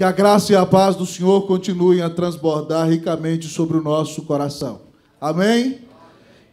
Que a graça e a paz do Senhor continuem a transbordar ricamente sobre o nosso coração. Amém?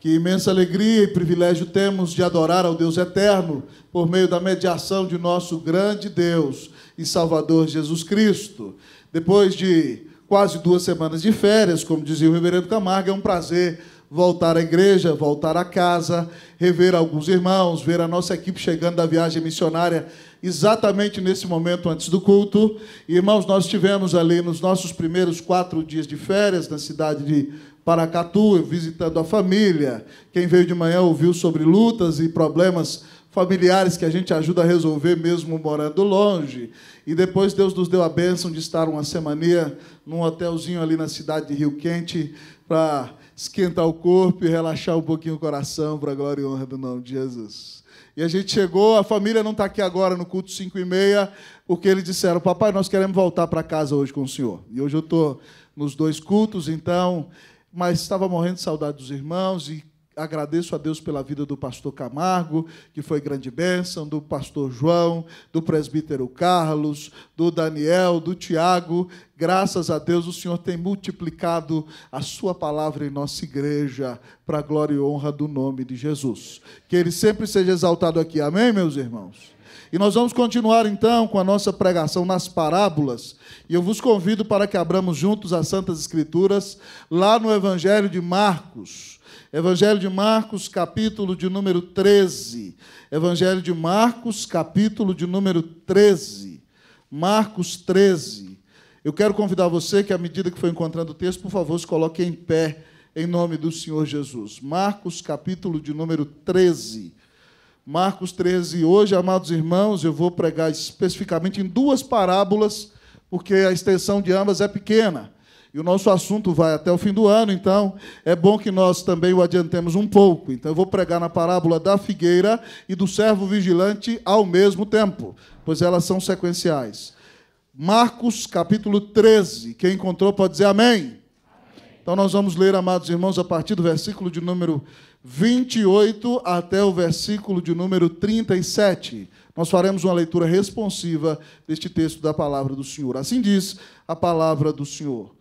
Que imensa alegria e privilégio temos de adorar ao Deus eterno por meio da mediação de nosso grande Deus e Salvador Jesus Cristo. Depois de quase duas semanas de férias, como dizia o Reverendo Camargo, é um prazer voltar à igreja, voltar a casa, rever alguns irmãos, ver a nossa equipe chegando da viagem missionária exatamente nesse momento antes do culto. Irmãos, nós tivemos ali nos nossos primeiros quatro dias de férias na cidade de Paracatu, visitando a família. Quem veio de manhã ouviu sobre lutas e problemas familiares que a gente ajuda a resolver mesmo morando longe. E depois Deus nos deu a bênção de estar uma semana num hotelzinho ali na cidade de Rio Quente para esquentar o corpo e relaxar um pouquinho o coração para a glória e honra do nome de Jesus. E a gente chegou, a família não está aqui agora no culto 5 e meia, porque eles disseram, papai, nós queremos voltar para casa hoje com o senhor. E hoje eu estou nos dois cultos, então, mas estava morrendo de saudade dos irmãos e agradeço a Deus pela vida do pastor Camargo, que foi grande bênção, do pastor João, do presbítero Carlos, do Daniel, do Tiago. Graças a Deus, o Senhor tem multiplicado a sua palavra em nossa igreja, para a glória e honra do nome de Jesus. Que ele sempre seja exaltado aqui. Amém, meus irmãos? E nós vamos continuar então com a nossa pregação nas parábolas. E eu vos convido para que abramos juntos as Santas Escrituras lá no Evangelho de Marcos Evangelho de Marcos, capítulo de número 13. Evangelho de Marcos, capítulo de número 13. Marcos 13. Eu quero convidar você que, à medida que for encontrando o texto, por favor, se coloque em pé, em nome do Senhor Jesus. Marcos, capítulo de número 13. Marcos 13. Hoje, amados irmãos, eu vou pregar especificamente em duas parábolas, porque a extensão de ambas é pequena. E o nosso assunto vai até o fim do ano, então é bom que nós também o adiantemos um pouco. Então eu vou pregar na parábola da figueira e do servo vigilante ao mesmo tempo, pois elas são sequenciais. Marcos capítulo 13. Quem encontrou pode dizer amém. Então nós vamos ler, amados irmãos, a partir do versículo de número 28 até o versículo de número 37. Nós faremos uma leitura responsiva deste texto da palavra do Senhor. Assim diz a palavra do Senhor.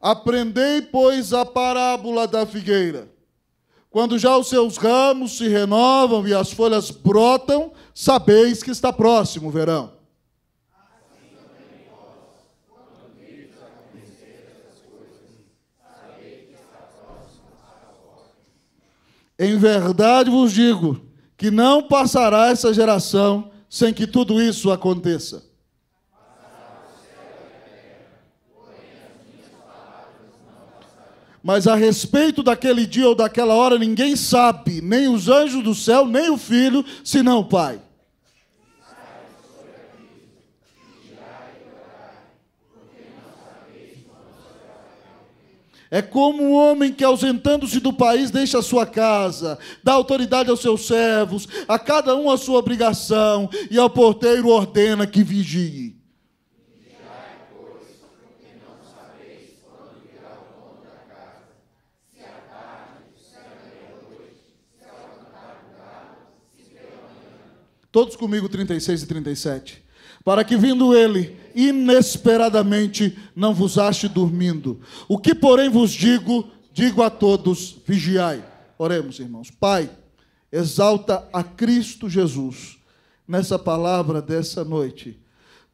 Aprendei, pois, a parábola da figueira. Quando já os seus ramos se renovam e as folhas brotam, sabeis que está próximo o verão. Em verdade vos digo que não passará essa geração sem que tudo isso aconteça. Mas a respeito daquele dia ou daquela hora, ninguém sabe, nem os anjos do céu, nem o filho, senão o Pai. É como um homem que, ausentando-se do país, deixa a sua casa, dá autoridade aos seus servos, a cada um a sua obrigação, e ao porteiro ordena que vigie. Todos comigo, 36 e 37. Para que vindo ele, inesperadamente, não vos ache dormindo. O que, porém, vos digo, digo a todos: vigiai. Oremos, irmãos. Pai, exalta a Cristo Jesus nessa palavra dessa noite.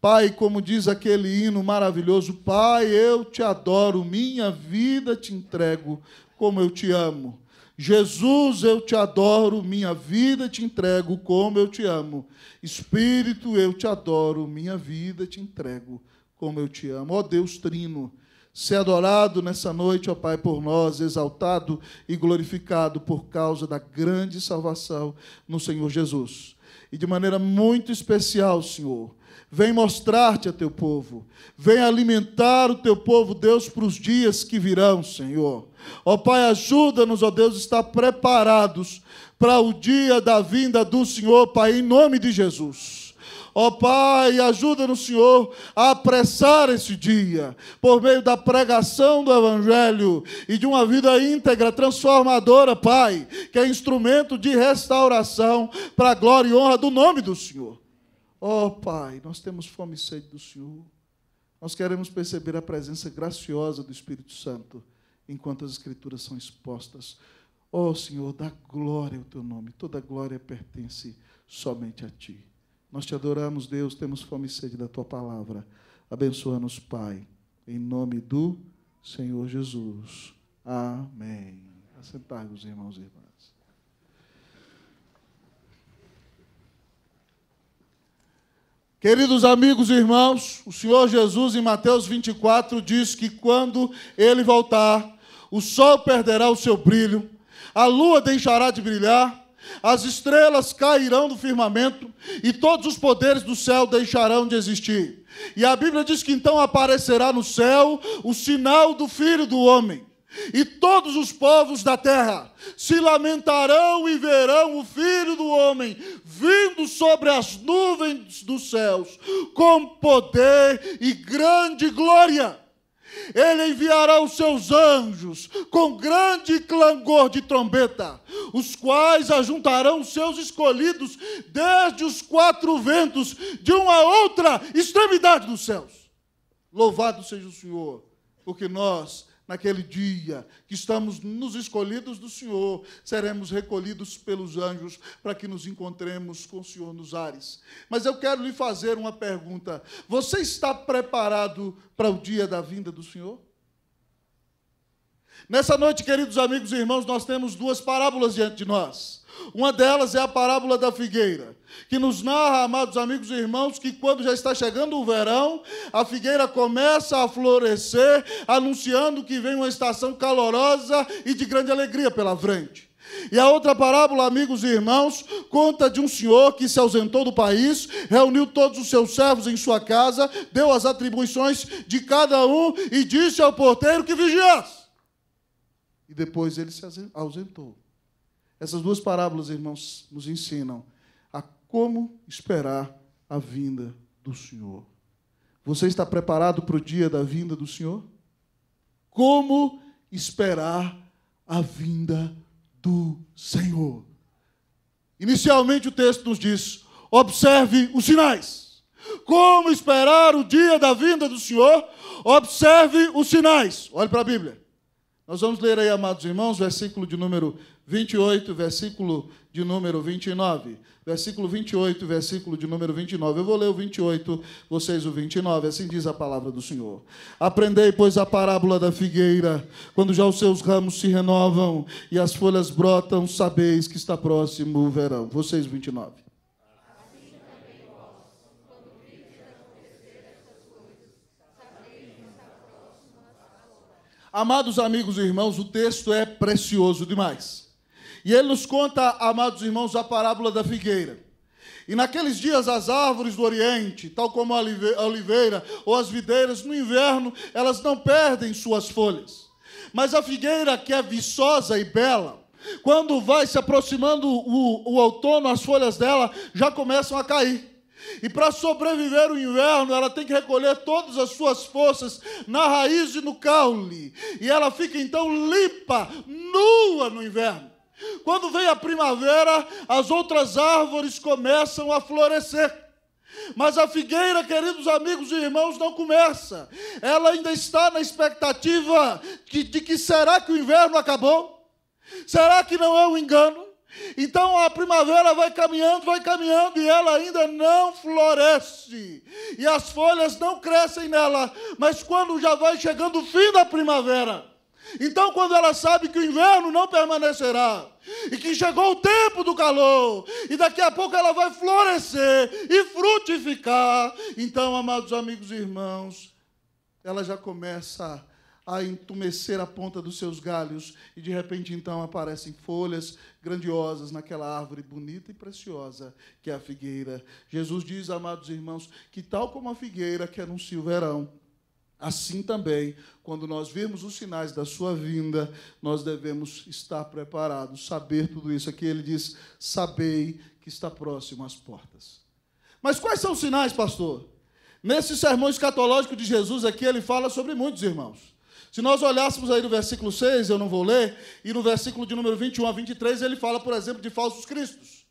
Pai, como diz aquele hino maravilhoso, Pai, eu te adoro, minha vida te entrego, como eu te amo. Jesus, eu te adoro, minha vida te entrego, como eu te amo. Espírito, eu te adoro, minha vida te entrego, como eu te amo. Ó Deus Trino, ser adorado nessa noite, ó Pai, por nós, exaltado e glorificado por causa da grande salvação no Senhor Jesus. E de maneira muito especial, Senhor, Vem mostrar-te a teu povo. Vem alimentar o teu povo, Deus, para os dias que virão, Senhor. Ó Pai, ajuda-nos, ó Deus, estar preparados para o dia da vinda do Senhor, Pai, em nome de Jesus. Ó Pai, ajuda-nos, Senhor, a apressar esse dia, por meio da pregação do Evangelho e de uma vida íntegra, transformadora, Pai, que é instrumento de restauração para a glória e honra do nome do Senhor. Ó oh, Pai, nós temos fome e sede do Senhor. Nós queremos perceber a presença graciosa do Espírito Santo enquanto as Escrituras são expostas. Ó oh, Senhor, dá glória ao teu nome, toda glória pertence somente a ti. Nós te adoramos, Deus, temos fome e sede da tua palavra. Abençoa-nos, Pai, em nome do Senhor Jesus. Amém. Assentai-vos, irmãos e irmãs. Queridos amigos e irmãos, o Senhor Jesus em Mateus 24 diz que quando ele voltar, o sol perderá o seu brilho, a lua deixará de brilhar, as estrelas cairão do firmamento e todos os poderes do céu deixarão de existir. E a Bíblia diz que então aparecerá no céu o sinal do Filho do Homem e todos os povos da terra se lamentarão e verão o Filho do Homem vindo sobre as nuvens dos céus, com poder e grande glória. Ele enviará os seus anjos com grande clangor de trombeta, os quais ajuntarão seus escolhidos desde os quatro ventos de uma outra extremidade dos céus. Louvado seja o Senhor, porque nós naquele dia, que estamos nos escolhidos do Senhor, seremos recolhidos pelos anjos para que nos encontremos com o Senhor nos ares. Mas eu quero lhe fazer uma pergunta: você está preparado para o dia da vinda do Senhor? Nessa noite, queridos amigos e irmãos, nós temos duas parábolas diante de nós. Uma delas é a parábola da figueira, que nos narra, amados amigos e irmãos, que quando já está chegando o verão, a figueira começa a florescer, anunciando que vem uma estação calorosa e de grande alegria pela frente. E a outra parábola, amigos e irmãos, conta de um senhor que se ausentou do país, reuniu todos os seus servos em sua casa, deu as atribuições de cada um e disse ao porteiro que vigiasse. E depois ele se ausentou. Essas duas parábolas, irmãos, nos ensinam a como esperar a vinda do Senhor. Você está preparado para o dia da vinda do Senhor? Como esperar a vinda do Senhor? Inicialmente o texto nos diz: observe os sinais. Como esperar o dia da vinda do Senhor? Observe os sinais. Olhe para a Bíblia. Nós vamos ler aí, amados irmãos, versículo de número 28, versículo de número 29. Versículo 28, versículo de número 29. Eu vou ler o 28, vocês o 29. Assim diz a palavra do Senhor. Aprendei, pois, a parábola da figueira. Quando já os seus ramos se renovam e as folhas brotam, sabeis que está próximo o verão. Vocês, 29. Amados amigos e irmãos, o texto é precioso demais. E ele nos conta, amados irmãos, a parábola da figueira. E naqueles dias as árvores do Oriente, tal como a oliveira ou as videiras, no inverno elas não perdem suas folhas. Mas a figueira que é viçosa e bela, quando vai se aproximando o, o outono, as folhas dela já começam a cair. E para sobreviver o inverno, ela tem que recolher todas as suas forças na raiz e no caule. E ela fica então limpa, nua no inverno. Quando vem a primavera, as outras árvores começam a florescer. Mas a figueira, queridos amigos e irmãos, não começa. Ela ainda está na expectativa de, de que será que o inverno acabou? Será que não é um engano? Então a primavera vai caminhando, vai caminhando e ela ainda não floresce. E as folhas não crescem nela. Mas quando já vai chegando o fim da primavera, então, quando ela sabe que o inverno não permanecerá, e que chegou o tempo do calor, e daqui a pouco ela vai florescer e frutificar, então, amados amigos e irmãos, ela já começa a entumecer a ponta dos seus galhos, e de repente então aparecem folhas grandiosas naquela árvore bonita e preciosa que é a figueira. Jesus diz, amados irmãos, que tal como a figueira que anuncia é o verão, Assim também, quando nós virmos os sinais da sua vinda, nós devemos estar preparados, saber tudo isso. Aqui ele diz: sabei que está próximo às portas. Mas quais são os sinais, pastor? Nesse sermão escatológico de Jesus aqui, ele fala sobre muitos irmãos. Se nós olhássemos aí no versículo 6, eu não vou ler, e no versículo de número 21 a 23, ele fala, por exemplo, de falsos cristos.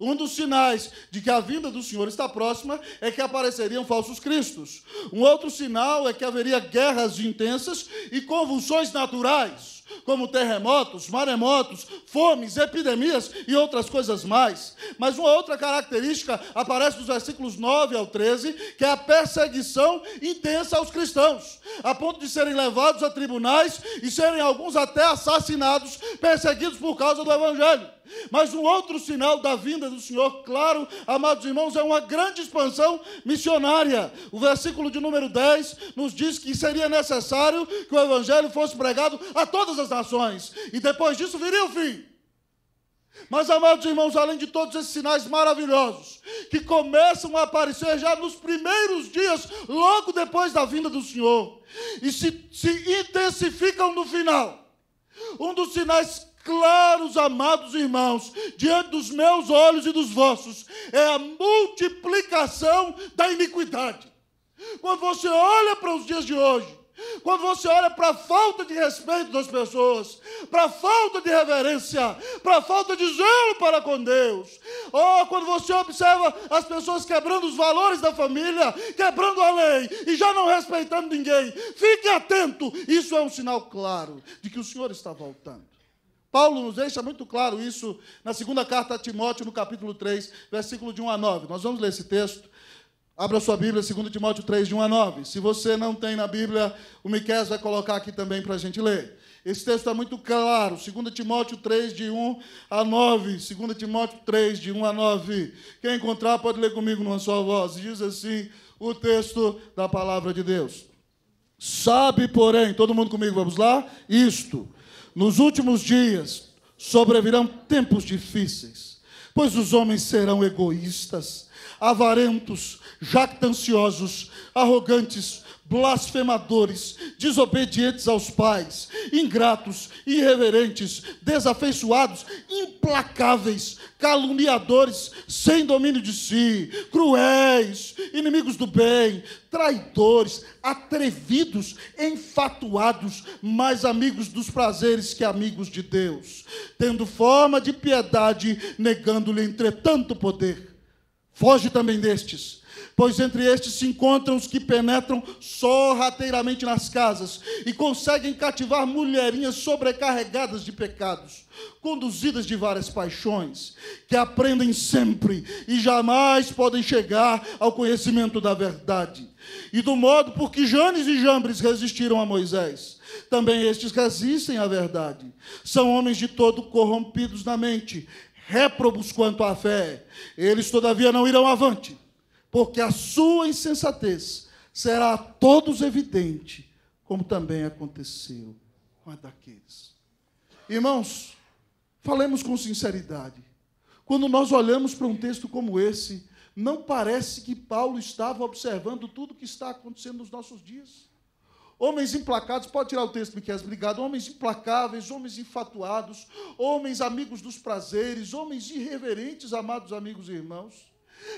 Um dos sinais de que a vinda do Senhor está próxima é que apareceriam falsos cristos. Um outro sinal é que haveria guerras intensas e convulsões naturais, como terremotos, maremotos, fomes, epidemias e outras coisas mais. Mas uma outra característica aparece nos versículos 9 ao 13, que é a perseguição intensa aos cristãos, a ponto de serem levados a tribunais e serem alguns até assassinados, perseguidos por causa do evangelho. Mas um outro sinal da vinda do Senhor, claro, amados irmãos, é uma grande expansão missionária. O versículo de número 10 nos diz que seria necessário que o evangelho fosse pregado a todas as nações, e depois disso viria o fim. Mas, amados irmãos, além de todos esses sinais maravilhosos que começam a aparecer já nos primeiros dias, logo depois da vinda do Senhor, e se, se intensificam no final, um dos sinais claros, amados irmãos, diante dos meus olhos e dos vossos, é a multiplicação da iniquidade. Quando você olha para os dias de hoje, quando você olha para a falta de respeito das pessoas, para a falta de reverência, para a falta de zelo para com Deus, ou oh, quando você observa as pessoas quebrando os valores da família, quebrando a lei e já não respeitando ninguém, fique atento, isso é um sinal claro de que o Senhor está voltando. Paulo nos deixa muito claro isso na segunda carta a Timóteo, no capítulo 3, versículo de 1 a 9. Nós vamos ler esse texto. Abra sua Bíblia, 2 Timóteo 3, de 1 a 9. Se você não tem na Bíblia, o Miquel vai colocar aqui também para a gente ler. Esse texto é muito claro, 2 Timóteo 3, de 1 a 9. 2 Timóteo 3, de 1 a 9. Quem encontrar, pode ler comigo numa só voz. Diz assim o texto da palavra de Deus. Sabe, porém, todo mundo comigo, vamos lá? Isto nos últimos dias sobrevirão tempos difíceis, pois os homens serão egoístas, avarentos, jactanciosos, arrogantes, blasfemadores, desobedientes aos pais, ingratos, irreverentes, desafeiçoados, implacáveis, caluniadores, sem domínio de si, cruéis, inimigos do bem, traidores, atrevidos, enfatuados, mais amigos dos prazeres que amigos de Deus, tendo forma de piedade, negando-lhe entretanto poder Foge também destes, pois entre estes se encontram os que penetram sorrateiramente nas casas e conseguem cativar mulherinhas sobrecarregadas de pecados, conduzidas de várias paixões, que aprendem sempre e jamais podem chegar ao conhecimento da verdade. E do modo por que Janes e Jambres resistiram a Moisés, também estes resistem à verdade. São homens de todo corrompidos na mente, réprobos quanto à fé, eles todavia não irão avante, porque a sua insensatez será a todos evidente, como também aconteceu com a daqueles. Irmãos, falemos com sinceridade. Quando nós olhamos para um texto como esse, não parece que Paulo estava observando tudo o que está acontecendo nos nossos dias. Homens implacados, pode tirar o texto, Miquel, obrigado. Homens implacáveis, homens infatuados, homens amigos dos prazeres, homens irreverentes, amados amigos e irmãos.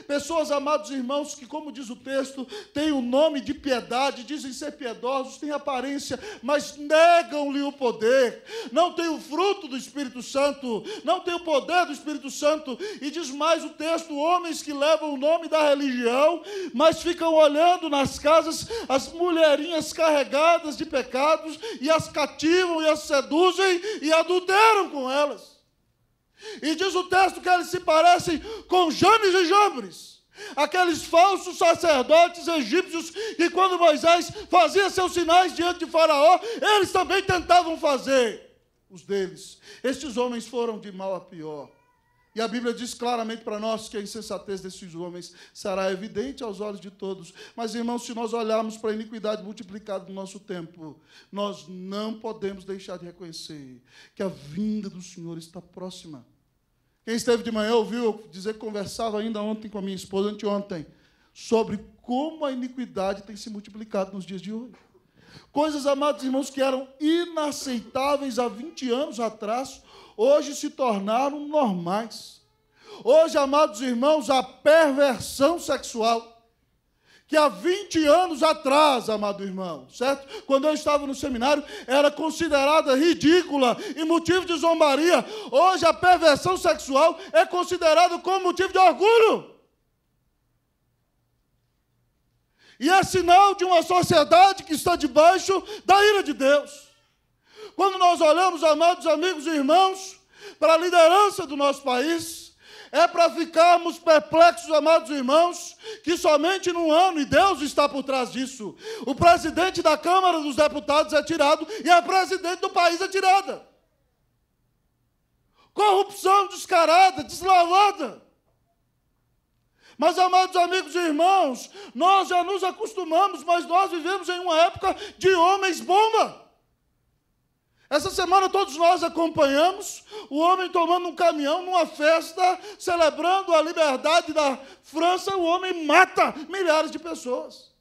Pessoas, amados irmãos, que, como diz o texto, têm o nome de piedade, dizem ser piedosos, têm aparência, mas negam-lhe o poder, não têm o fruto do Espírito Santo, não têm o poder do Espírito Santo, e diz mais o texto: homens que levam o nome da religião, mas ficam olhando nas casas as mulherinhas carregadas de pecados e as cativam e as seduzem e adulteram com elas. E diz o texto que eles se parecem com James e Jambres, aqueles falsos sacerdotes egípcios que, quando Moisés fazia seus sinais diante de Faraó, eles também tentavam fazer os deles. Estes homens foram de mal a pior. E a Bíblia diz claramente para nós que a insensatez desses homens será evidente aos olhos de todos. Mas, irmãos, se nós olharmos para a iniquidade multiplicada do nosso tempo, nós não podemos deixar de reconhecer que a vinda do Senhor está próxima. Quem esteve de manhã ouviu dizer que conversava ainda ontem com a minha esposa, anteontem, sobre como a iniquidade tem se multiplicado nos dias de hoje. Coisas, amados irmãos, que eram inaceitáveis há 20 anos atrás, hoje se tornaram normais. Hoje, amados irmãos, a perversão sexual que há 20 anos atrás, amado irmão, certo? Quando eu estava no seminário, era considerada ridícula e motivo de zombaria. Hoje a perversão sexual é considerada como motivo de orgulho. E é sinal de uma sociedade que está debaixo da ira de Deus. Quando nós olhamos, amados amigos e irmãos, para a liderança do nosso país, é para ficarmos perplexos, amados irmãos, que somente num ano, e Deus está por trás disso, o presidente da Câmara dos Deputados é tirado e a presidente do país é tirada. Corrupção descarada, deslavada. Mas, amados amigos e irmãos, nós já nos acostumamos, mas nós vivemos em uma época de homens bomba. Essa semana todos nós acompanhamos o homem tomando um caminhão numa festa, celebrando a liberdade da França, o homem mata milhares de pessoas.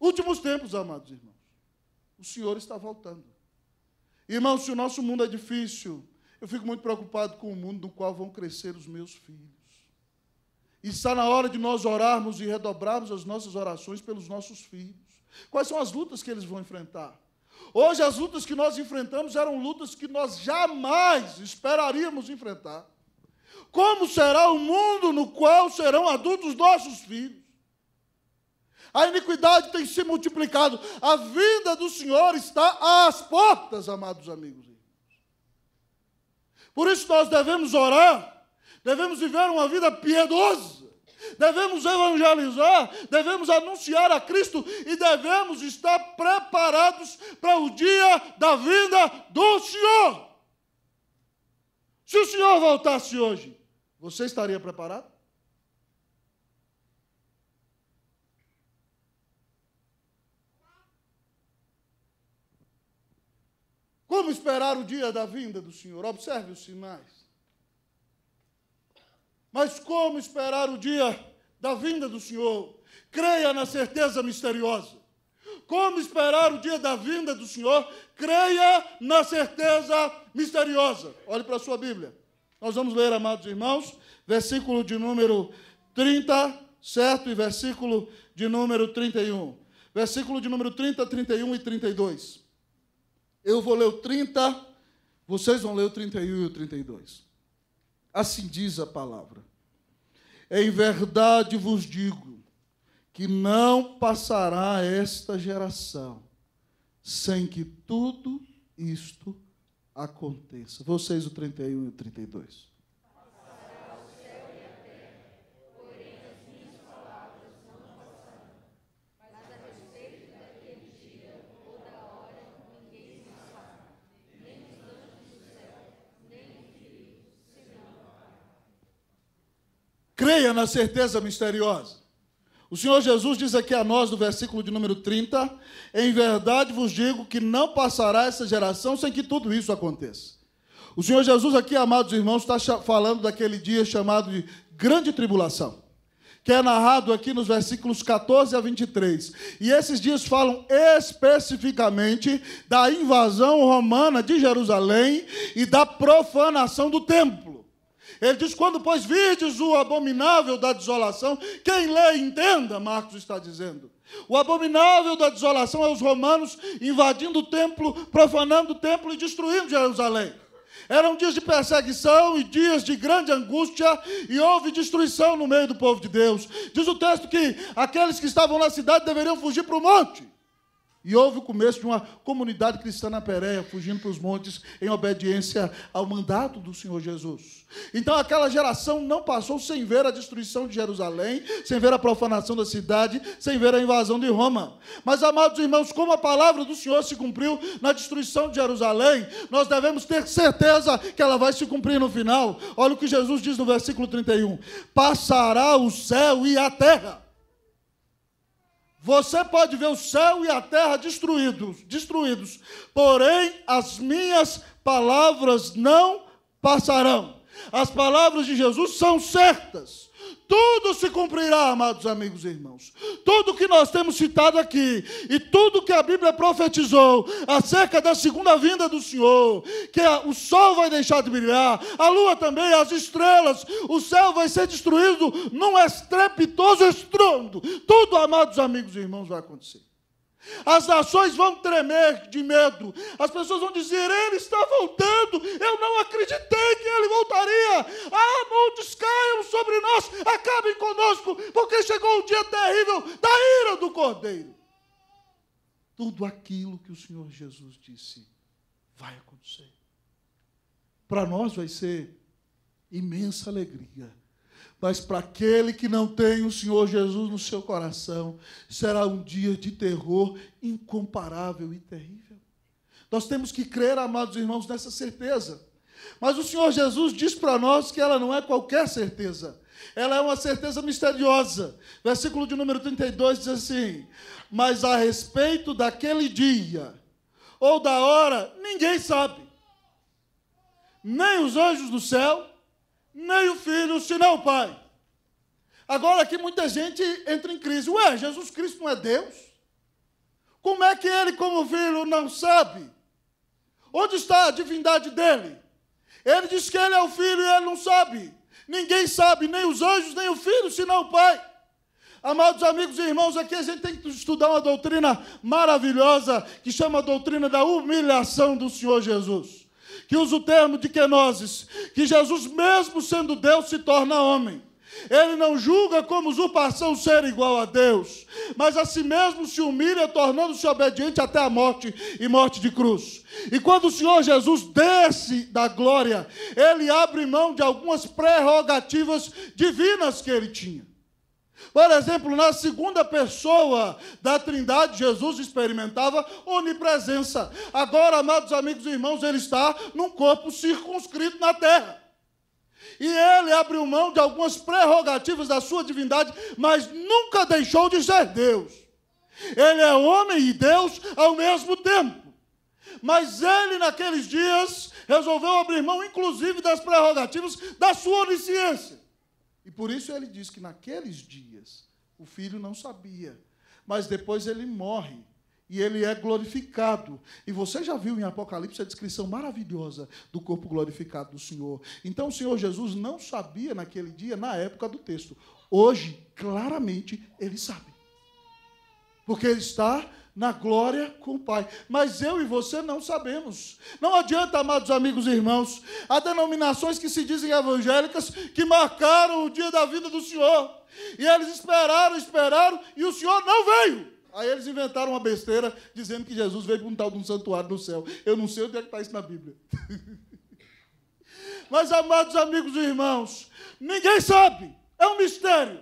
Últimos tempos, amados irmãos. O Senhor está voltando. Irmãos, se o nosso mundo é difícil, eu fico muito preocupado com o mundo no qual vão crescer os meus filhos. Está na hora de nós orarmos e redobrarmos as nossas orações pelos nossos filhos. Quais são as lutas que eles vão enfrentar? Hoje, as lutas que nós enfrentamos eram lutas que nós jamais esperaríamos enfrentar. Como será o mundo no qual serão adultos nossos filhos? A iniquidade tem se multiplicado. A vida do Senhor está às portas, amados amigos. Por isso nós devemos orar devemos viver uma vida piedosa, devemos evangelizar, devemos anunciar a Cristo e devemos estar preparados para o dia da vinda do Senhor. Se o Senhor voltasse hoje, você estaria preparado? Como esperar o dia da vinda do Senhor? Observe os sinais. Mas como esperar o dia da vinda do Senhor? Creia na certeza misteriosa. Como esperar o dia da vinda do Senhor? Creia na certeza misteriosa. Olhe para a sua Bíblia. Nós vamos ler, amados irmãos, versículo de número 30, certo? E versículo de número 31. Versículo de número 30, 31 e 32. Eu vou ler o 30, vocês vão ler o 31 e o 32. Assim diz a palavra. Em verdade vos digo que não passará esta geração sem que tudo isto aconteça. Vocês, o 31 e o 32. creia na certeza misteriosa. O Senhor Jesus diz aqui a nós, no versículo de número 30, em verdade vos digo que não passará essa geração sem que tudo isso aconteça. O Senhor Jesus aqui, amados irmãos, está falando daquele dia chamado de grande tribulação, que é narrado aqui nos versículos 14 a 23. E esses dias falam especificamente da invasão romana de Jerusalém e da profanação do templo. Ele diz: quando, pois, virdes o abominável da desolação, quem lê, entenda, Marcos está dizendo. O abominável da desolação é os romanos invadindo o templo, profanando o templo e destruindo Jerusalém. Eram dias de perseguição e dias de grande angústia, e houve destruição no meio do povo de Deus. Diz o texto que aqueles que estavam na cidade deveriam fugir para o monte. E houve o começo de uma comunidade cristã na Pérea fugindo para os montes, em obediência ao mandato do Senhor Jesus. Então, aquela geração não passou sem ver a destruição de Jerusalém, sem ver a profanação da cidade, sem ver a invasão de Roma. Mas, amados irmãos, como a palavra do Senhor se cumpriu na destruição de Jerusalém, nós devemos ter certeza que ela vai se cumprir no final. Olha o que Jesus diz no versículo 31: Passará o céu e a terra você pode ver o céu e a terra destruídos, destruídos, porém as minhas palavras não passarão. As palavras de Jesus são certas tudo se cumprirá, amados amigos e irmãos. Tudo que nós temos citado aqui e tudo que a Bíblia profetizou acerca da segunda vinda do Senhor, que o sol vai deixar de brilhar, a lua também, as estrelas, o céu vai ser destruído num estrepitoso estrondo. Tudo, amados amigos e irmãos, vai acontecer. As nações vão tremer de medo. As pessoas vão dizer: Ele está voltando. Eu não acreditei que ele voltaria. Ah, montes caiam sobre nós, acabem conosco, porque chegou o dia terrível da ira do cordeiro. Tudo aquilo que o Senhor Jesus disse vai acontecer. Para nós vai ser imensa alegria mas para aquele que não tem o Senhor Jesus no seu coração, será um dia de terror incomparável e terrível. Nós temos que crer, amados irmãos, nessa certeza. Mas o Senhor Jesus diz para nós que ela não é qualquer certeza. Ela é uma certeza misteriosa. Versículo de número 32 diz assim: Mas a respeito daquele dia ou da hora, ninguém sabe, nem os anjos do céu, nem o filho, senão o pai. Agora que muita gente entra em crise. Ué, Jesus Cristo não é Deus? Como é que ele, como filho, não sabe? Onde está a divindade dele? Ele diz que ele é o filho e ele não sabe. Ninguém sabe, nem os anjos, nem o filho, senão o pai. Amados amigos e irmãos, aqui a gente tem que estudar uma doutrina maravilhosa que chama a doutrina da humilhação do Senhor Jesus que usa o termo de quenoses, que Jesus, mesmo sendo Deus, se torna homem. Ele não julga como usurpação ser igual a Deus, mas a si mesmo se humilha, tornando-se obediente até a morte e morte de cruz. E quando o Senhor Jesus desce da glória, ele abre mão de algumas prerrogativas divinas que ele tinha. Por exemplo, na segunda pessoa da Trindade, Jesus experimentava onipresença. Agora, amados amigos e irmãos, ele está num corpo circunscrito na terra. E ele abriu mão de algumas prerrogativas da sua divindade, mas nunca deixou de ser Deus. Ele é homem e Deus ao mesmo tempo. Mas ele, naqueles dias, resolveu abrir mão, inclusive, das prerrogativas da sua onisciência. E por isso ele diz que naqueles dias o filho não sabia, mas depois ele morre e ele é glorificado. E você já viu em Apocalipse a descrição maravilhosa do corpo glorificado do Senhor. Então o Senhor Jesus não sabia naquele dia, na época do texto. Hoje, claramente, ele sabe. Porque ele está na glória com o Pai. Mas eu e você não sabemos. Não adianta, amados amigos e irmãos, há denominações que se dizem evangélicas que marcaram o dia da vida do Senhor. E eles esperaram, esperaram, e o Senhor não veio. Aí eles inventaram uma besteira dizendo que Jesus veio para um tal de um santuário no céu. Eu não sei onde é que está isso na Bíblia. Mas, amados amigos e irmãos, ninguém sabe. É um mistério.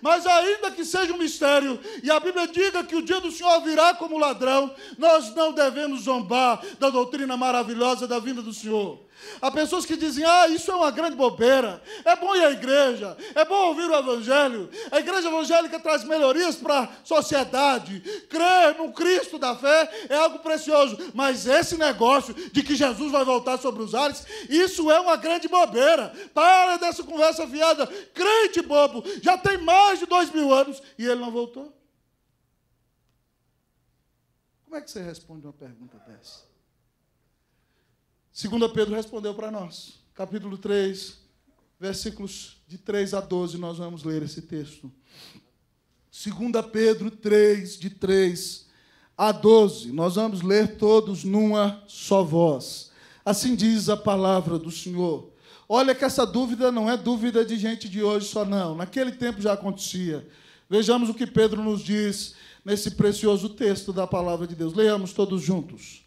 Mas ainda que seja um mistério, e a Bíblia diga que o dia do Senhor virá como ladrão, nós não devemos zombar da doutrina maravilhosa da vinda do Senhor. Há pessoas que dizem: ah, isso é uma grande bobeira. É bom ir à igreja, é bom ouvir o Evangelho. A igreja evangélica traz melhorias para a sociedade. Crer no Cristo da fé é algo precioso. Mas esse negócio de que Jesus vai voltar sobre os ares, isso é uma grande bobeira. Para dessa conversa fiada. Crente bobo, já tem mais de dois mil anos e ele não voltou. Como é que você responde uma pergunta dessa? Segunda Pedro respondeu para nós. Capítulo 3, versículos de 3 a 12, nós vamos ler esse texto. Segunda Pedro 3, de 3 a 12, nós vamos ler todos numa só voz. Assim diz a palavra do Senhor. Olha que essa dúvida não é dúvida de gente de hoje só, não. Naquele tempo já acontecia. Vejamos o que Pedro nos diz nesse precioso texto da palavra de Deus. Leamos todos juntos.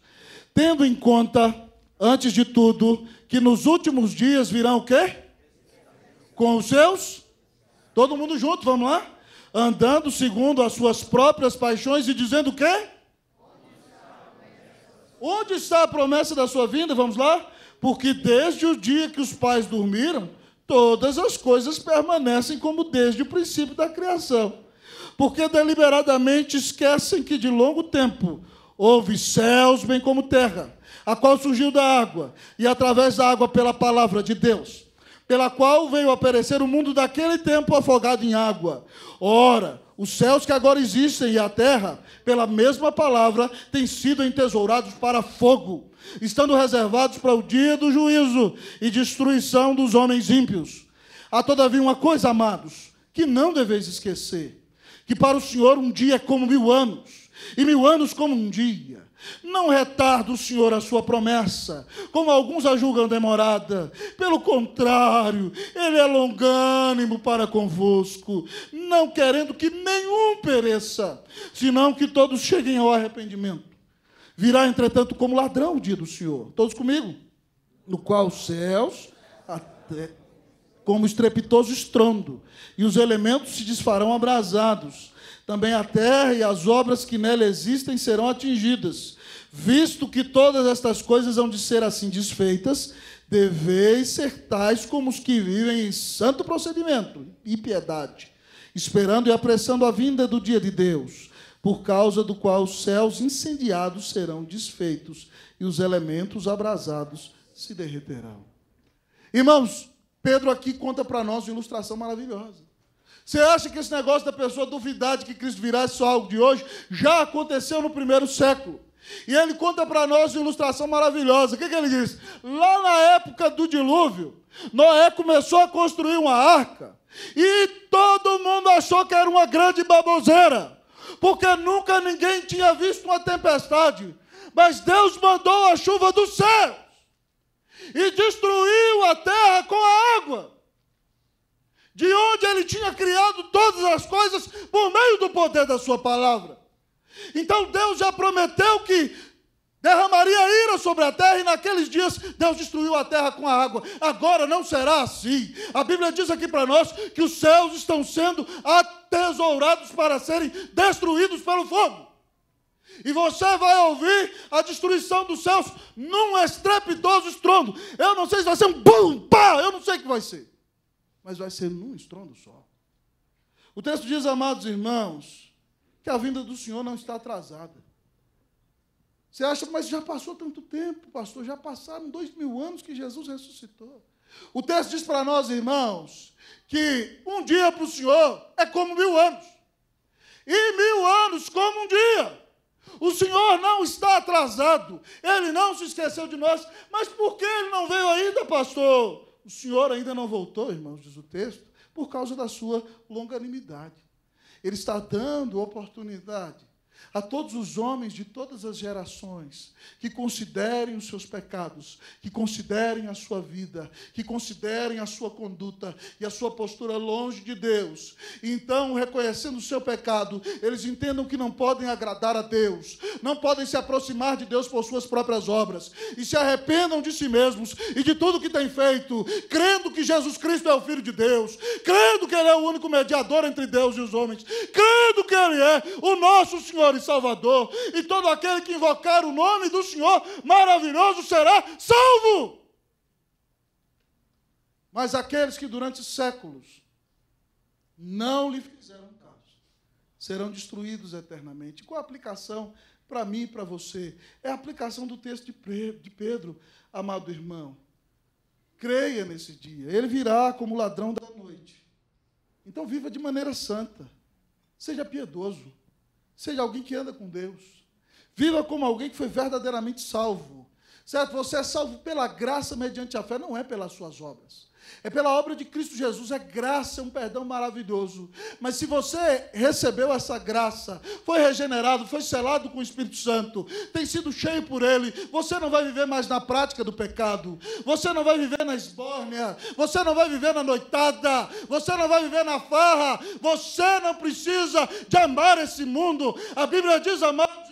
Tendo em conta antes de tudo, que nos últimos dias virão o quê? Com os seus? Todo mundo junto, vamos lá? Andando segundo as suas próprias paixões e dizendo o quê? Onde está a promessa da sua vinda? Vamos lá? Porque desde o dia que os pais dormiram, todas as coisas permanecem como desde o princípio da criação. Porque deliberadamente esquecem que de longo tempo houve céus bem como terra a qual surgiu da água, e através da água pela palavra de Deus, pela qual veio a perecer o mundo daquele tempo afogado em água. Ora, os céus que agora existem e a terra, pela mesma palavra, têm sido entesourados para fogo, estando reservados para o dia do juízo e destruição dos homens ímpios. Há todavia uma coisa, amados, que não deveis esquecer: que para o Senhor um dia é como mil anos, e mil anos como um dia. Não retarda o Senhor a sua promessa, como alguns a julgam demorada. Pelo contrário, Ele é longânimo para convosco, não querendo que nenhum pereça, senão que todos cheguem ao arrependimento. Virá, entretanto, como ladrão o dia do Senhor. Todos comigo? No qual os céus, até como estrepitoso estrondo, e os elementos se desfarão abrasados também a terra e as obras que nela existem serão atingidas. Visto que todas estas coisas hão de ser assim desfeitas, deveis ser tais como os que vivem em santo procedimento e piedade, esperando e apressando a vinda do dia de Deus, por causa do qual os céus incendiados serão desfeitos e os elementos abrasados se derreterão. Irmãos, Pedro aqui conta para nós uma ilustração maravilhosa. Você acha que esse negócio da pessoa duvidar de que Cristo virá é só algo de hoje? Já aconteceu no primeiro século. E ele conta para nós uma ilustração maravilhosa. O que, que ele diz? Lá na época do dilúvio, Noé começou a construir uma arca e todo mundo achou que era uma grande baboseira, porque nunca ninguém tinha visto uma tempestade. Mas Deus mandou a chuva do céu e destruiu a terra com a água de onde ele tinha criado todas as coisas por meio do poder da sua palavra. Então Deus já prometeu que derramaria ira sobre a terra e naqueles dias Deus destruiu a terra com a água. Agora não será assim. A Bíblia diz aqui para nós que os céus estão sendo atesourados para serem destruídos pelo fogo. E você vai ouvir a destruição dos céus num estrepitoso estrondo. Eu não sei se vai ser um bum, pá, eu não sei o que vai ser mas vai ser num estrondo só. O texto diz, amados irmãos, que a vinda do Senhor não está atrasada. Você acha, mas já passou tanto tempo, pastor, já passaram dois mil anos que Jesus ressuscitou. O texto diz para nós, irmãos, que um dia para o Senhor é como mil anos, e mil anos como um dia. O Senhor não está atrasado, Ele não se esqueceu de nós, mas por que Ele não veio ainda, pastor? O Senhor ainda não voltou, irmãos, diz o texto, por causa da sua longanimidade. Ele está dando oportunidade a todos os homens de todas as gerações que considerem os seus pecados, que considerem a sua vida, que considerem a sua conduta e a sua postura longe de Deus. então, reconhecendo o seu pecado, eles entendam que não podem agradar a Deus, não podem se aproximar de Deus por suas próprias obras e se arrependam de si mesmos e de tudo que têm feito, crendo que Jesus Cristo é o Filho de Deus, crendo que Ele é o único mediador entre Deus e os homens, crendo que Ele é o nosso Senhor. Senhor e Salvador, e todo aquele que invocar o nome do Senhor maravilhoso será salvo. Mas aqueles que durante séculos não lhe fizeram caso serão destruídos eternamente. Qual a aplicação para mim e para você? É a aplicação do texto de Pedro, amado irmão. Creia nesse dia, ele virá como ladrão da noite. Então viva de maneira santa, seja piedoso. Seja alguém que anda com Deus. Viva como alguém que foi verdadeiramente salvo. Certo? Você é salvo pela graça mediante a fé, não é pelas suas obras. É pela obra de Cristo Jesus, é graça, é um perdão maravilhoso. Mas se você recebeu essa graça, foi regenerado, foi selado com o Espírito Santo, tem sido cheio por Ele, você não vai viver mais na prática do pecado, você não vai viver na esbórnia, você não vai viver na noitada, você não vai viver na farra, você não precisa de amar esse mundo. A Bíblia diz, amados,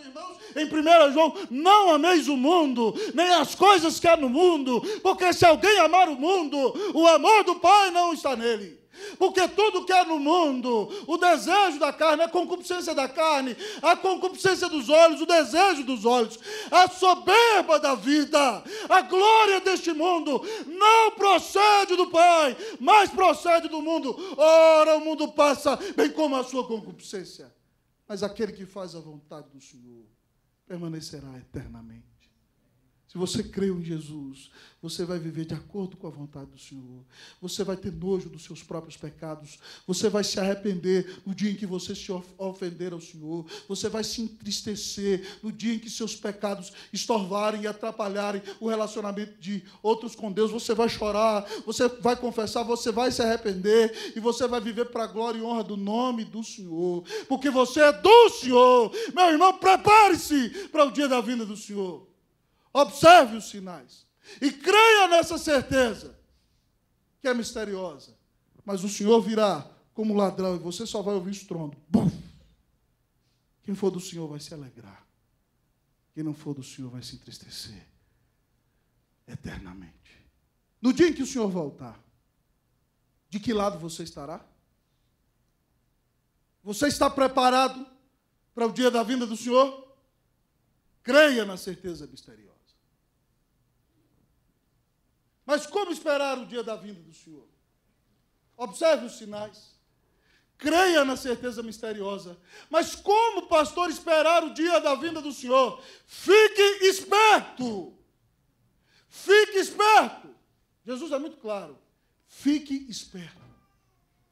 em 1 João: Não ameis o mundo, nem as coisas que há no mundo, porque se alguém amar o mundo, o amor do Pai não está nele. Porque tudo que há no mundo, o desejo da carne, a concupiscência da carne, a concupiscência dos olhos, o desejo dos olhos, a soberba da vida, a glória deste mundo, não procede do Pai, mas procede do mundo. Ora, o mundo passa, bem como a sua concupiscência. Mas aquele que faz a vontade do Senhor permanecerá eternamente. Se você creu em Jesus, você vai viver de acordo com a vontade do Senhor. Você vai ter nojo dos seus próprios pecados. Você vai se arrepender no dia em que você se ofender ao Senhor. Você vai se entristecer no dia em que seus pecados estorvarem e atrapalharem o relacionamento de outros com Deus. Você vai chorar, você vai confessar, você vai se arrepender e você vai viver para a glória e honra do nome do Senhor, porque você é do Senhor. Meu irmão, prepare-se para o dia da vinda do Senhor. Observe os sinais. E creia nessa certeza, que é misteriosa. Mas o Senhor virá como ladrão e você só vai ouvir estrondo. Bum! Quem for do Senhor vai se alegrar. Quem não for do Senhor vai se entristecer eternamente. No dia em que o Senhor voltar, de que lado você estará? Você está preparado para o dia da vinda do Senhor? Creia na certeza misteriosa. Mas como esperar o dia da vinda do Senhor? Observe os sinais. Creia na certeza misteriosa. Mas como, pastor, esperar o dia da vinda do Senhor? Fique esperto. Fique esperto. Jesus é muito claro. Fique esperto.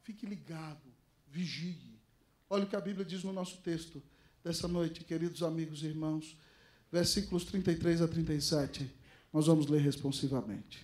Fique ligado. Vigie. Olha o que a Bíblia diz no nosso texto dessa noite, queridos amigos e irmãos. Versículos 33 a 37. Nós vamos ler responsivamente.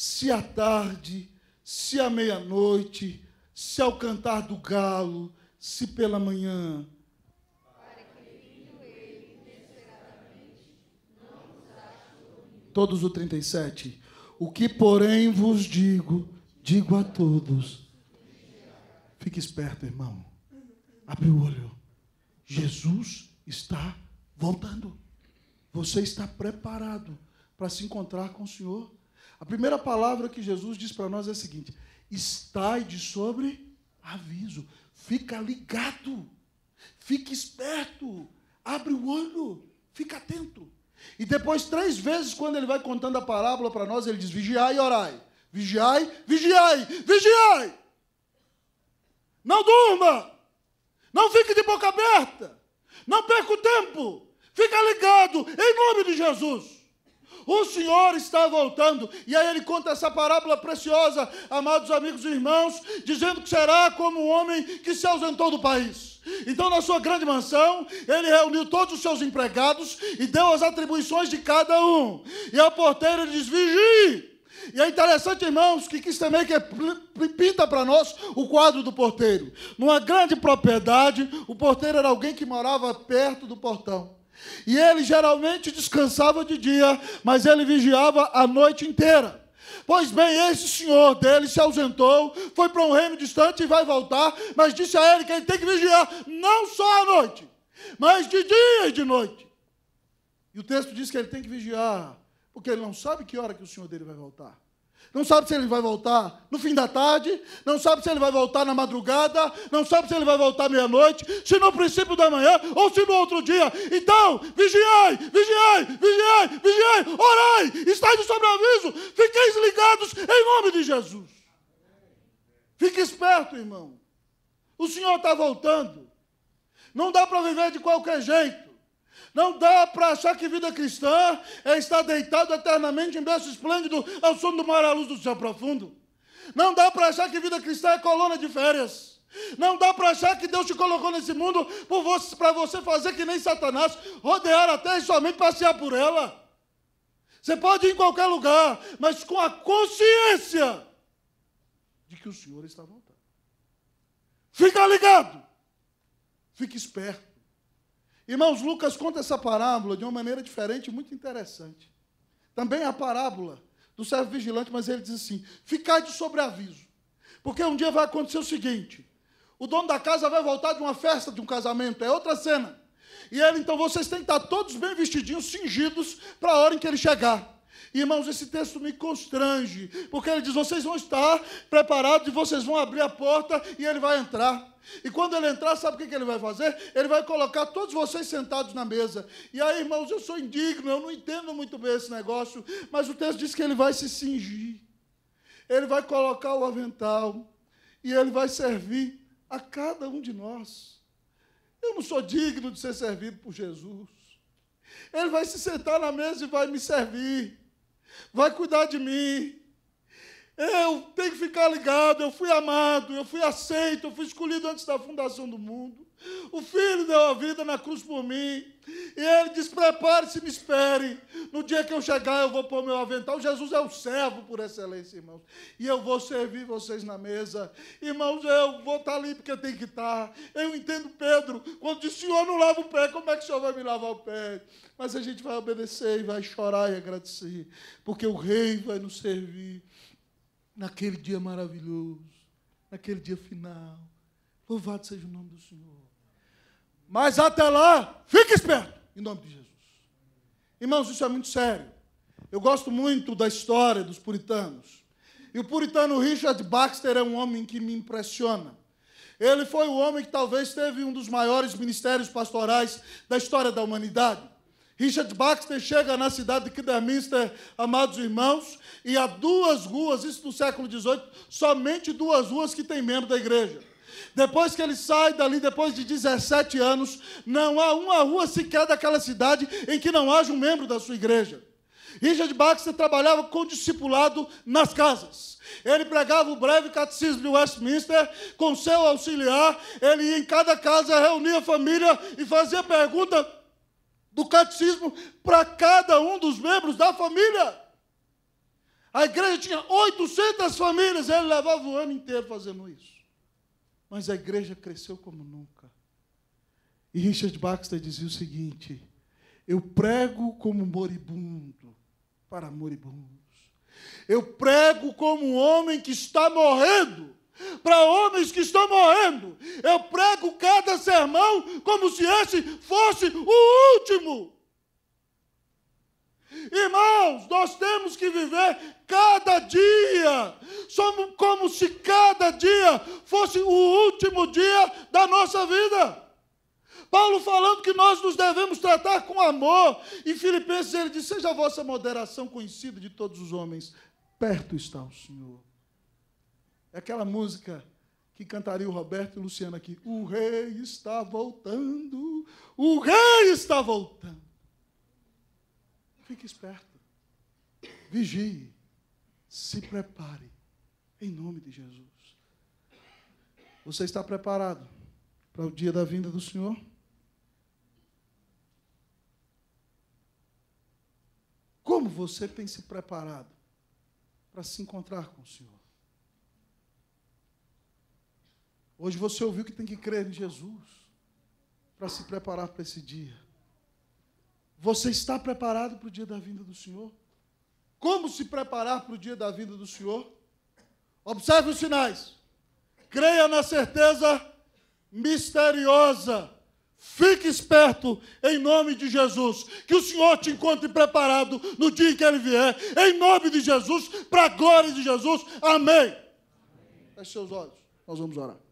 se à tarde, se à meia-noite, se ao cantar do galo, se pela manhã. Todos o 37. O que, porém, vos digo, digo a todos. Fique esperto, irmão. Abre o olho. Jesus está voltando. Você está preparado para se encontrar com o Senhor? A primeira palavra que Jesus diz para nós é a seguinte: estai de sobre aviso, fica ligado, fique esperto, abre o olho, fica atento. E depois, três vezes, quando ele vai contando a parábola para nós, ele diz: vigiai e orai, vigiai, vigiai, vigiai. Não durma, não fique de boca aberta, não perca o tempo, fica ligado, em nome de Jesus. O Senhor está voltando. E aí ele conta essa parábola preciosa, amados amigos e irmãos, dizendo que será como um homem que se ausentou do país. Então, na sua grande mansão, ele reuniu todos os seus empregados e deu as atribuições de cada um. E ao porteiro ele diz: vigie! E é interessante, irmãos, que quis também que pinta para nós o quadro do porteiro. Numa grande propriedade, o porteiro era alguém que morava perto do portão. E ele geralmente descansava de dia, mas ele vigiava a noite inteira. Pois bem, esse senhor dele se ausentou, foi para um reino distante e vai voltar, mas disse a ele que ele tem que vigiar não só à noite, mas de dia e de noite. E o texto diz que ele tem que vigiar, porque ele não sabe que hora que o senhor dele vai voltar. Não sabe se ele vai voltar no fim da tarde, não sabe se ele vai voltar na madrugada, não sabe se ele vai voltar meia-noite, se no princípio da manhã ou se no outro dia. Então, vigiai, vigiai, vigiai, vigiai, orai, estáis de sobreaviso, fiqueis ligados em nome de Jesus. Fique esperto, irmão. O Senhor está voltando. Não dá para viver de qualquer jeito. Não dá para achar que vida cristã é estar deitado eternamente em berço esplêndido ao som do mar à luz do céu profundo. Não dá para achar que vida cristã é coluna de férias. Não dá para achar que Deus te colocou nesse mundo para você fazer que nem Satanás, rodear a terra e somente passear por ela. Você pode ir em qualquer lugar, mas com a consciência de que o Senhor está voltando. Fica ligado, fique esperto. Irmãos, Lucas conta essa parábola de uma maneira diferente, muito interessante. Também a parábola do servo vigilante, mas ele diz assim: ficai de sobreaviso. Porque um dia vai acontecer o seguinte: o dono da casa vai voltar de uma festa, de um casamento, é outra cena. E ele, então, vocês têm que estar todos bem vestidinhos, cingidos, para a hora em que ele chegar. Irmãos, esse texto me constrange, porque ele diz: vocês vão estar preparados e vocês vão abrir a porta e ele vai entrar. E quando ele entrar, sabe o que ele vai fazer? Ele vai colocar todos vocês sentados na mesa. E aí, irmãos, eu sou indigno, eu não entendo muito bem esse negócio, mas o texto diz que ele vai se cingir, ele vai colocar o avental e ele vai servir a cada um de nós. Eu não sou digno de ser servido por Jesus. Ele vai se sentar na mesa e vai me servir vai cuidar de mim. Eu tenho que ficar ligado, eu fui amado, eu fui aceito, eu fui escolhido antes da fundação do mundo. O Filho deu a vida na cruz por mim. E ele diz: prepare-se, me espere. No dia que eu chegar, eu vou pôr meu avental. Jesus é o servo por excelência, irmãos. E eu vou servir vocês na mesa. Irmãos, eu vou estar tá ali porque eu tenho que estar. Tá. Eu entendo Pedro, quando disse: Senhor, não lava o pé, como é que o senhor vai me lavar o pé? Mas a gente vai obedecer e vai chorar e agradecer, porque o Rei vai nos servir naquele dia maravilhoso, naquele dia final. Louvado seja o nome do Senhor. Mas até lá, fique esperto, em nome de Jesus. Irmãos, isso é muito sério. Eu gosto muito da história dos puritanos. E o puritano Richard Baxter é um homem que me impressiona. Ele foi o homem que talvez teve um dos maiores ministérios pastorais da história da humanidade. Richard Baxter chega na cidade de Kidderminster, amados irmãos, e há duas ruas, isso no século XVIII, somente duas ruas que tem membro da igreja. Depois que ele sai dali, depois de 17 anos, não há uma rua sequer daquela cidade em que não haja um membro da sua igreja. Richard Baxter trabalhava com discipulado nas casas. Ele pregava o breve catecismo de Westminster com seu auxiliar. Ele ia em cada casa, reunia a família e fazia pergunta do catecismo para cada um dos membros da família. A igreja tinha 800 famílias, ele levava o ano inteiro fazendo isso. Mas a igreja cresceu como nunca. E Richard Baxter dizia o seguinte: Eu prego como moribundo para moribundos. Eu prego como um homem que está morrendo para homens que estão morrendo. Eu prego cada sermão como se esse fosse o último. Irmãos, nós temos que viver cada dia, somos como se cada dia fosse o último dia da nossa vida. Paulo falando que nós nos devemos tratar com amor, em Filipenses ele diz: Seja a vossa moderação conhecida de todos os homens, perto está o Senhor. É aquela música que cantaria o Roberto e o Luciano aqui: O rei está voltando, o rei está voltando. Fique esperto. Vigie. Se prepare. Em nome de Jesus. Você está preparado para o dia da vinda do Senhor? Como você tem se preparado para se encontrar com o Senhor? Hoje você ouviu que tem que crer em Jesus para se preparar para esse dia. Você está preparado para o dia da vinda do Senhor? Como se preparar para o dia da vinda do Senhor? Observe os sinais. Creia na certeza misteriosa. Fique esperto em nome de Jesus. Que o Senhor te encontre preparado no dia em que Ele vier. Em nome de Jesus, para a glória de Jesus. Amém. Feche seus olhos. Nós vamos orar.